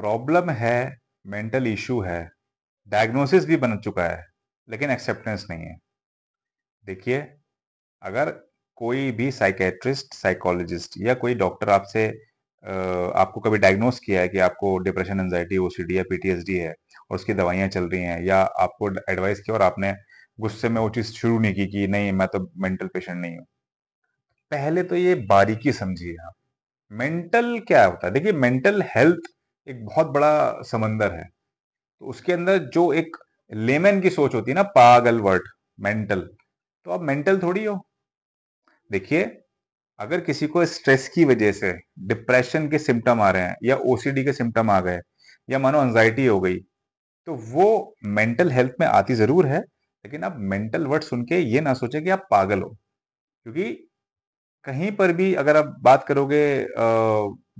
problem है mental issue है diagnosis भी बन चुका है लेकिन एक्सेप्टेंस नहीं है देखिए अगर कोई भी साइकेट्रिस्ट साइकोलॉजिस्ट या कोई डॉक्टर आपसे आपको कभी डायग्नोस किया है कि आपको डिप्रेशन एनजाइटी ओसीडी या पीटीएसडी है और उसकी दवाइयाँ चल रही हैं या आपको एडवाइस किया और आपने गुस्से में वो चीज़ शुरू नहीं की कि नहीं मैं तो मेंटल पेशेंट नहीं हूँ पहले तो ये बारीकी समझिए आप मेंटल क्या होता है देखिए मेंटल हेल्थ एक बहुत बड़ा समंदर है तो उसके अंदर जो एक लेमन की सोच होती है ना पागल वर्ड मेंटल तो आप मेंटल थोड़ी हो देखिए अगर किसी को स्ट्रेस की वजह से डिप्रेशन के सिम्टम आ रहे हैं या ओसीडी के सिम्टम आ गए या मानो एंजाइटी हो गई तो वो मेंटल हेल्थ में आती जरूर है लेकिन आप मेंटल वर्ड सुन के ये ना सोचे कि आप पागल हो क्योंकि कहीं पर भी अगर आप बात करोगे आ,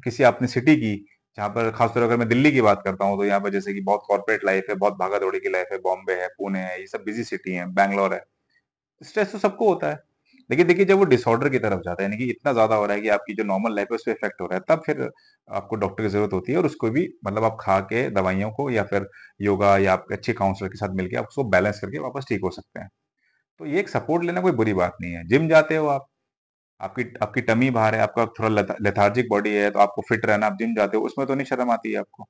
किसी अपनी सिटी की जहाँ पर खासतौर अगर मैं दिल्ली की बात करता हूँ तो यहाँ पर जैसे कि बहुत कॉर्पोरेट लाइफ है बहुत भागा दौड़ी की लाइफ है बॉम्बे है पुणे है ये सब बिजी सिटी है बैंगलोर है स्ट्रेस तो सबको होता है लेकिन देखिए जब वो डिसऑर्डर की तरफ जाता है यानी कि इतना ज्यादा हो रहा है कि आपकी जो नॉर्मल लाइफ है उस पर इफेक्ट हो रहा है तब फिर आपको डॉक्टर की जरूरत होती है और उसको भी मतलब आप खा के दवाइयों को या फिर योगा या आपके अच्छे काउंसलर के साथ मिलकर आप उसको बैलेंस करके वापस ठीक हो सकते हैं तो ये एक सपोर्ट लेना कोई बुरी बात नहीं है जिम जाते हो आप आपकी आपकी टमी बाहर है आपका थोड़ा लेथार्जिक बॉडी है तो आपको फिट रहना आप जिम जाते हो उसमें तो नहीं शर्म आती है आपको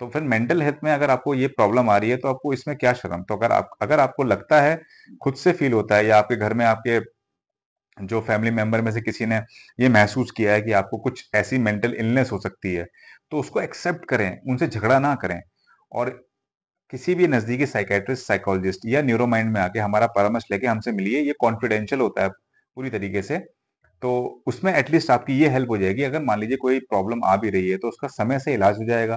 तो फिर मेंटल हेल्थ में अगर आपको ये प्रॉब्लम आ रही है तो आपको इसमें क्या शर्म तो अगर आप अगर आपको लगता है खुद से फील होता है या आपके घर में आपके जो फैमिली मेंबर में से किसी ने ये महसूस किया है कि आपको कुछ ऐसी मेंटल इलनेस हो सकती है तो उसको एक्सेप्ट करें उनसे झगड़ा ना करें और किसी भी नज़दीकी साइकेट्रिस्ट साइकोलॉजिस्ट या न्यूरोमाइंड में आके हमारा परामर्श लेके हमसे मिलिए ये कॉन्फिडेंशियल होता है पूरी तरीके से तो उसमें एटलीस्ट आपकी ये हेल्प हो जाएगी अगर मान लीजिए कोई प्रॉब्लम आ भी रही है तो उसका समय से इलाज हो जाएगा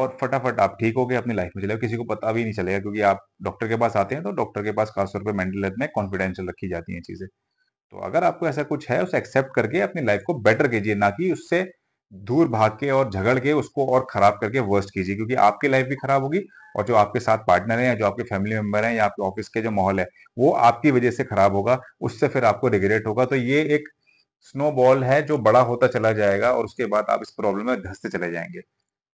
और फटाफट आप ठीक हो गए अपनी लाइफ में चले किसी को पता भी नहीं चलेगा क्योंकि आप डॉक्टर के पास आते हैं तो डॉक्टर के पास खासतौर पर मेंटल हेल्थ में कॉन्फिडेंशियल रखी जाती हैं चीज़ें तो अगर आपको ऐसा कुछ है उसे एक्सेप्ट करके अपनी लाइफ को बेटर कीजिए ना कि उससे दूर भाग के और झगड़ के उसको और खराब करके वर्स्ट कीजिए क्योंकि आपकी लाइफ भी खराब होगी और जो आपके साथ पार्टनर हैं या जो आपके फैमिली मेंबर हैं या आपके ऑफिस के जो माहौल है वो आपकी वजह से खराब होगा उससे फिर आपको रिग्रेट होगा तो ये एक स्नोबॉल है जो बड़ा होता चला जाएगा और उसके बाद आप इस प्रॉब्लम में धंसते चले जाएंगे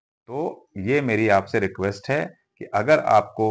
तो ये मेरी आपसे रिक्वेस्ट है कि अगर आपको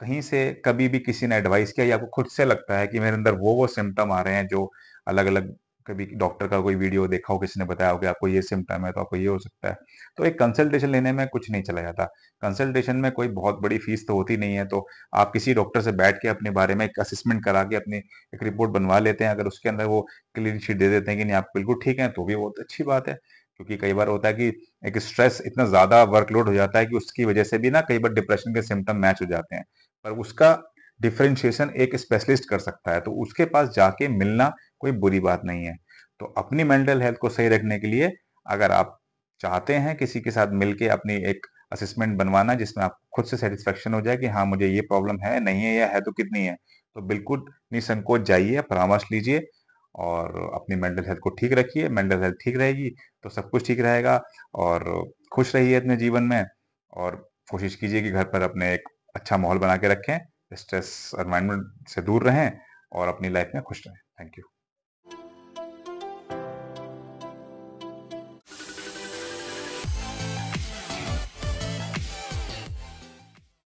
कहीं से कभी भी किसी ने एडवाइस किया या आपको खुद से लगता है कि मेरे अंदर वो वो सिम्टम आ रहे हैं जो अलग अलग कभी डॉक्टर का कोई वीडियो देखा हो किसी ने बताया हो कि आपको ये सिम्टम है तो आपको ये हो सकता है तो एक कंसल्टेशन लेने में कुछ नहीं चला जाता कंसल्टेशन में कोई बहुत बड़ी फीस तो होती नहीं है तो आप किसी डॉक्टर से बैठ के अपने बारे में एक असेसमेंट करा के अपनी एक रिपोर्ट बनवा लेते हैं अगर उसके अंदर वो क्लीन शीट दे देते हैं कि नहीं आप बिल्कुल ठीक है तो भी बहुत अच्छी बात है क्योंकि कई बार होता है कि एक स्ट्रेस इतना ज्यादा वर्कलोड हो जाता है कि उसकी वजह से भी ना कई बार डिप्रेशन के सिम्टम मैच हो जाते हैं पर उसका डिफ्रेंशिएशन एक स्पेशलिस्ट कर सकता है तो उसके पास जाके मिलना कोई बुरी बात नहीं है तो अपनी मेंटल हेल्थ को सही रखने के लिए अगर आप चाहते हैं किसी के साथ मिलके अपनी एक असेसमेंट बनवाना जिसमें आप खुद से सेटिस्फेक्शन हो जाए कि हाँ मुझे ये प्रॉब्लम है नहीं है या है तो कितनी है तो बिल्कुल निसंकोच जाइए परामर्श लीजिए और अपनी मेंटल हेल्थ को ठीक रखिए मेंटल हेल्थ ठीक रहेगी तो सब कुछ ठीक रहेगा और खुश रहिए अपने जीवन में और कोशिश कीजिए कि घर पर अपने एक अच्छा माहौल बना के रखें स्ट्रेस एनवायरमेंट से दूर रहें और अपनी लाइफ में खुश रहें थैंक यू